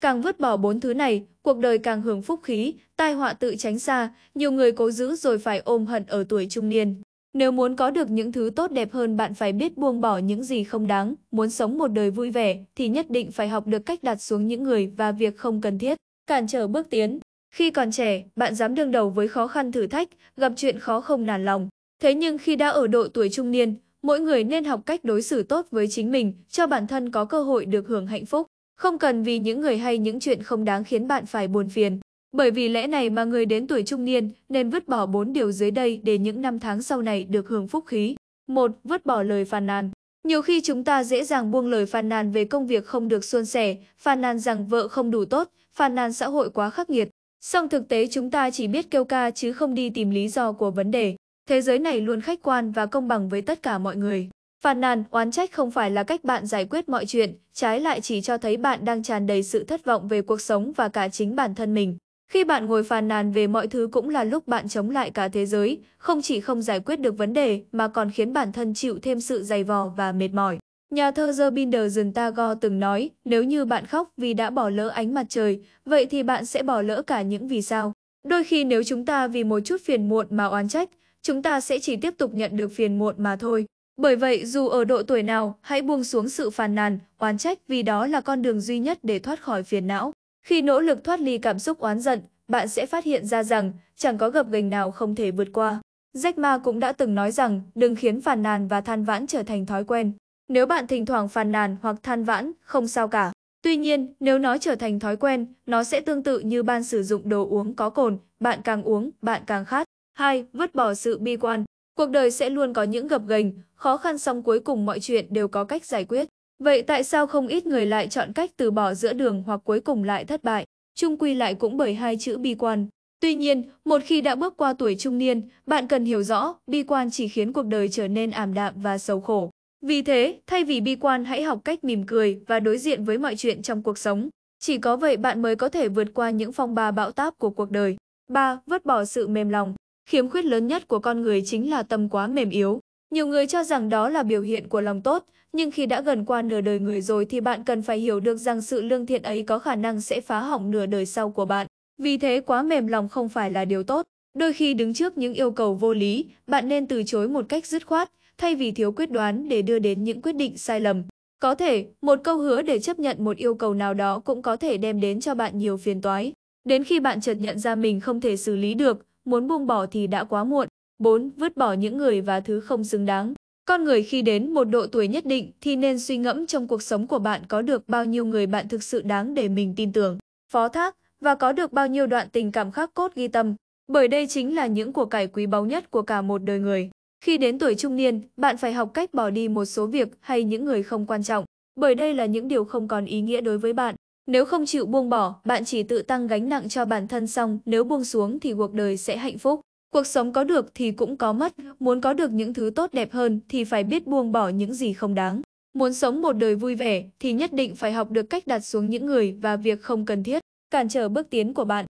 Càng vứt bỏ bốn thứ này, cuộc đời càng hưởng phúc khí, tai họa tự tránh xa, nhiều người cố giữ rồi phải ôm hận ở tuổi trung niên. Nếu muốn có được những thứ tốt đẹp hơn bạn phải biết buông bỏ những gì không đáng, muốn sống một đời vui vẻ thì nhất định phải học được cách đặt xuống những người và việc không cần thiết, cản trở bước tiến. Khi còn trẻ, bạn dám đương đầu với khó khăn thử thách, gặp chuyện khó không nản lòng. Thế nhưng khi đã ở độ tuổi trung niên, mỗi người nên học cách đối xử tốt với chính mình, cho bản thân có cơ hội được hưởng hạnh phúc. Không cần vì những người hay những chuyện không đáng khiến bạn phải buồn phiền. Bởi vì lẽ này mà người đến tuổi trung niên nên vứt bỏ bốn điều dưới đây để những năm tháng sau này được hưởng phúc khí. một Vứt bỏ lời phàn nàn. Nhiều khi chúng ta dễ dàng buông lời phàn nàn về công việc không được suôn sẻ, phàn nàn rằng vợ không đủ tốt, phàn nàn xã hội quá khắc nghiệt. Song thực tế chúng ta chỉ biết kêu ca chứ không đi tìm lý do của vấn đề. Thế giới này luôn khách quan và công bằng với tất cả mọi người. Phàn nàn, oán trách không phải là cách bạn giải quyết mọi chuyện, trái lại chỉ cho thấy bạn đang tràn đầy sự thất vọng về cuộc sống và cả chính bản thân mình. Khi bạn ngồi phàn nàn về mọi thứ cũng là lúc bạn chống lại cả thế giới, không chỉ không giải quyết được vấn đề mà còn khiến bản thân chịu thêm sự dày vò và mệt mỏi. Nhà thơ Zerbinder Tagore từng nói, nếu như bạn khóc vì đã bỏ lỡ ánh mặt trời, vậy thì bạn sẽ bỏ lỡ cả những vì sao. Đôi khi nếu chúng ta vì một chút phiền muộn mà oán trách, chúng ta sẽ chỉ tiếp tục nhận được phiền muộn mà thôi. Bởi vậy dù ở độ tuổi nào, hãy buông xuống sự phàn nàn, oán trách vì đó là con đường duy nhất để thoát khỏi phiền não. Khi nỗ lực thoát ly cảm xúc oán giận, bạn sẽ phát hiện ra rằng chẳng có gập ghềnh nào không thể vượt qua. Jack Ma cũng đã từng nói rằng đừng khiến phàn nàn và than vãn trở thành thói quen. Nếu bạn thỉnh thoảng phàn nàn hoặc than vãn, không sao cả. Tuy nhiên, nếu nó trở thành thói quen, nó sẽ tương tự như ban sử dụng đồ uống có cồn, bạn càng uống, bạn càng khát. 2. Vứt bỏ sự bi quan Cuộc đời sẽ luôn có những gập ghềnh, khó khăn song cuối cùng mọi chuyện đều có cách giải quyết. Vậy tại sao không ít người lại chọn cách từ bỏ giữa đường hoặc cuối cùng lại thất bại? Trung quy lại cũng bởi hai chữ bi quan. Tuy nhiên, một khi đã bước qua tuổi trung niên, bạn cần hiểu rõ, bi quan chỉ khiến cuộc đời trở nên ảm đạm và sầu khổ. Vì thế, thay vì bi quan hãy học cách mỉm cười và đối diện với mọi chuyện trong cuộc sống. Chỉ có vậy bạn mới có thể vượt qua những phong ba bão táp của cuộc đời. 3. Vứt bỏ sự mềm lòng Khiếm khuyết lớn nhất của con người chính là tâm quá mềm yếu. Nhiều người cho rằng đó là biểu hiện của lòng tốt, nhưng khi đã gần qua nửa đời người rồi thì bạn cần phải hiểu được rằng sự lương thiện ấy có khả năng sẽ phá hỏng nửa đời sau của bạn. Vì thế quá mềm lòng không phải là điều tốt. Đôi khi đứng trước những yêu cầu vô lý, bạn nên từ chối một cách dứt khoát, thay vì thiếu quyết đoán để đưa đến những quyết định sai lầm. Có thể, một câu hứa để chấp nhận một yêu cầu nào đó cũng có thể đem đến cho bạn nhiều phiền toái. Đến khi bạn chợt nhận ra mình không thể xử lý được, muốn buông bỏ thì đã quá muộn. 4. Vứt bỏ những người và thứ không xứng đáng. Con người khi đến một độ tuổi nhất định thì nên suy ngẫm trong cuộc sống của bạn có được bao nhiêu người bạn thực sự đáng để mình tin tưởng, phó thác và có được bao nhiêu đoạn tình cảm khắc cốt ghi tâm, bởi đây chính là những của cải quý báu nhất của cả một đời người. Khi đến tuổi trung niên, bạn phải học cách bỏ đi một số việc hay những người không quan trọng, bởi đây là những điều không còn ý nghĩa đối với bạn. Nếu không chịu buông bỏ, bạn chỉ tự tăng gánh nặng cho bản thân xong, nếu buông xuống thì cuộc đời sẽ hạnh phúc. Cuộc sống có được thì cũng có mất, muốn có được những thứ tốt đẹp hơn thì phải biết buông bỏ những gì không đáng. Muốn sống một đời vui vẻ thì nhất định phải học được cách đặt xuống những người và việc không cần thiết, cản trở bước tiến của bạn.